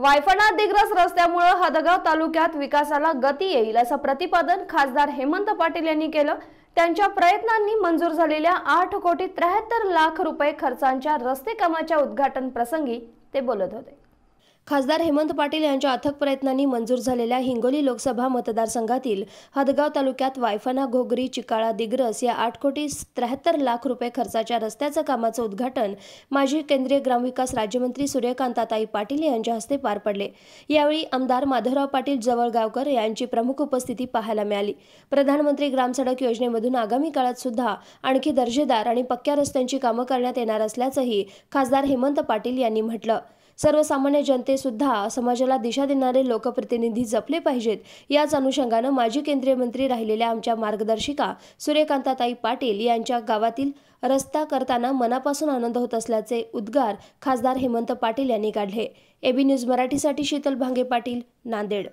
वायफणा दिग्रस रस्त्यामुळे हदगाव तालुक्यात विकासाला गती येईल असं प्रतिपादन खासदार हेमंत पाटील यांनी केलं त्यांच्या प्रयत्नांनी मंजूर झालेल्या आठ कोटी त्र्याहत्तर लाख रुपये खर्चांच्या रस्ते कामाच्या उद्घाटन प्रसंगी ते बोलत होते खासदार हेमंत पाटील यांच्या अथक प्रयत्नांनी मंजूर झालेल्या हिंगोली लोकसभा मतदारसंघातील हदगाव तालुक्यात वायफाना घोगरी चिकाळा दिग्रस या आठ कोटी त्र्याहत्तर लाख रुपये खर्चाच्या रस्त्याचं कामाचं उद्घाटन माजी केंद्रीय ग्रामविकास राज्यमंत्री सूर्यकांताताई पाटील यांच्या हस्ते पार पडले यावेळी आमदार माधवराव पाटील जवळगावकर यांची प्रमुख उपस्थिती पाहायला मिळाली प्रधानमंत्री ग्रामसडक योजनेमधून आगामी काळात सुद्धा आणखी दर्जेदार आणि पक्क्या रस्त्यांची कामं करण्यात येणार असल्याचंही खासदार हेमंत पाटील यांनी म्हटलं सर्वसामान्य जनतेसुद्धा समाजाला दिशा देणारे लोकप्रतिनिधी जपले पाहिजेत याच अनुषंगानं माजी केंद्रीय मंत्री राहिलेल्या आमच्या मार्गदर्शिका सूर्यकांताताई पाटील यांच्या गावातील रस्ता करताना मनापासून आनंद होत असल्याचे उद्गार खासदार हेमंत पाटील यांनी काढले एबी न्यूज मराठीसाठी शीतल भांगे पाटील नांदेड